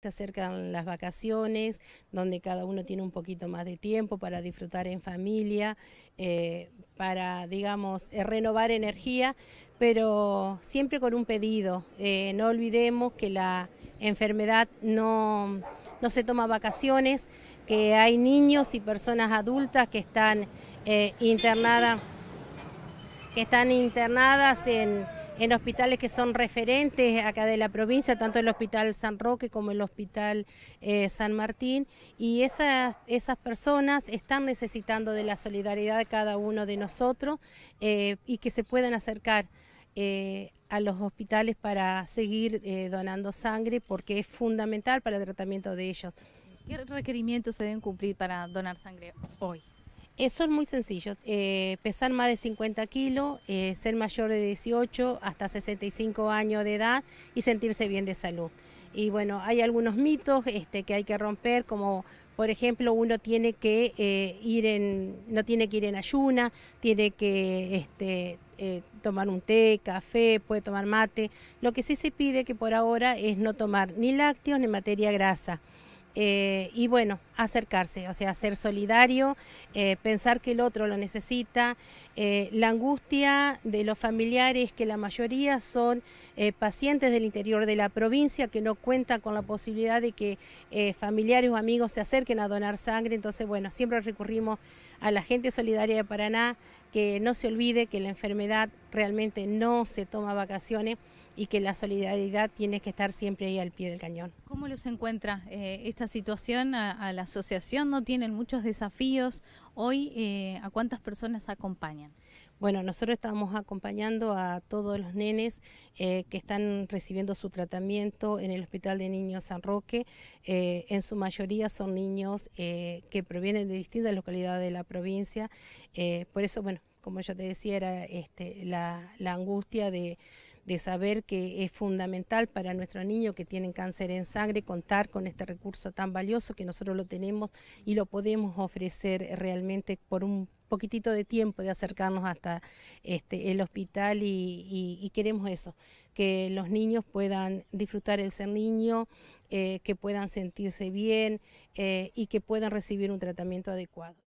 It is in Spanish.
Se acercan las vacaciones, donde cada uno tiene un poquito más de tiempo para disfrutar en familia, eh, para, digamos, eh, renovar energía, pero siempre con un pedido. Eh, no olvidemos que la enfermedad no, no, se toma vacaciones, que hay niños y personas adultas que están internadas, que están internadas en en hospitales que son referentes acá de la provincia, tanto el Hospital San Roque como el Hospital eh, San Martín, y esas, esas personas están necesitando de la solidaridad de cada uno de nosotros eh, y que se puedan acercar. Eh, a los hospitales para seguir donando sangre porque es fundamental para el tratamiento de ellos. ¿Qué requerimientos se deben cumplir para donar sangre hoy? Eso eh, es muy sencillo, eh, pesar más de 50 kilos, eh, ser mayor de 18 hasta 65 años de edad y sentirse bien de salud. Y bueno, hay algunos mitos este, que hay que romper, como por ejemplo uno tiene que no tiene que ir en ayuna, tiene que este, tomar un té, café, puede tomar mate. Lo que sí se pide que por ahora es no tomar ni lácteos ni materia grasa. Eh, y bueno, acercarse, o sea, ser solidario, eh, pensar que el otro lo necesita. Eh, la angustia de los familiares, que la mayoría son pacientes del interior de la provincia, que no cuentan con la posibilidad de que familiares o amigos se acerquen a donar sangre, entonces bueno, siempre recurrimos a la gente solidaria de Paraná, que no se olvide que la enfermedad realmente no se toma vacaciones y que la solidaridad tiene que estar siempre ahí al pie del cañón. ¿Cómo los encuentra eh, esta situación a, la asociación? ¿No tienen muchos desafíos Hoy, eh, ¿a cuántas personas acompañan? Bueno, nosotros estamos acompañando a todos los nenes eh, que están recibiendo su tratamiento en el Hospital de Niños San Roque. Eh, en su mayoría son niños que provienen de distintas localidades de la provincia. por eso, bueno, como yo te decía, era este, la angustia de de saber que es fundamental para nuestros niños que tienen cáncer en sangre contar con este recurso tan valioso que nosotros lo tenemos y lo podemos ofrecer realmente por un poquitito de tiempo de acercarnos hasta este, el hospital y, queremos eso, que los niños puedan disfrutar el ser niño, eh, que puedan sentirse bien eh, y que puedan recibir un tratamiento adecuado.